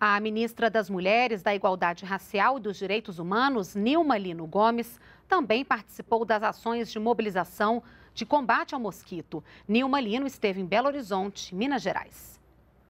A ministra das Mulheres, da Igualdade Racial e dos Direitos Humanos, Nilma Lino Gomes, também participou das ações de mobilização de combate ao mosquito. Nilma Lino esteve em Belo Horizonte, Minas Gerais.